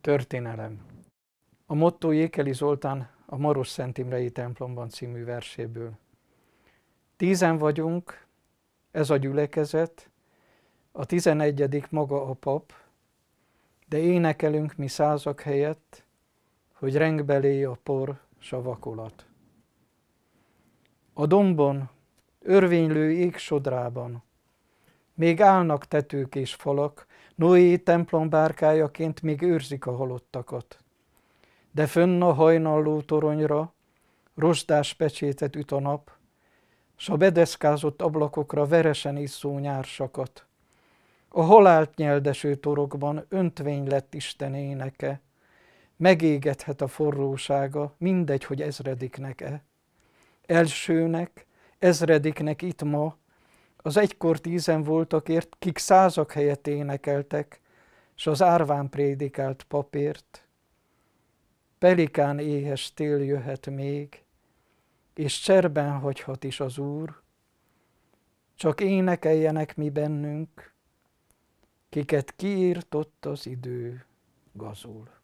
Történelem. A motto Jékeli Zoltán a Maros Szent Imrei templomban című verséből. Tízen vagyunk, ez a gyülekezet, a tizenegyedik maga a pap, de énekelünk mi százak helyett, hogy rengbelé a por savakolat. A dombon, örvénylő égsodrában, még állnak tetők és falak, Noé templom bárkájaként még őrzik a halottakat. De fönn a hajnalló toronyra, rozsdás pecsétet üt a nap, s a bedeszkázott ablakokra veresen iszó nyársakat. A halált nyeldeső torokban öntvény lett Isten éneke, megégethet a forrósága, mindegy, hogy ezrediknek-e. Elsőnek, ezrediknek itt ma, az egykor tízen voltakért, kik százak helyett énekeltek, s az árván prédikált papért. Pelikán éhes tél jöhet még, és cserben hagyhat is az Úr. Csak énekeljenek mi bennünk, kiket kiírtott az idő gazul.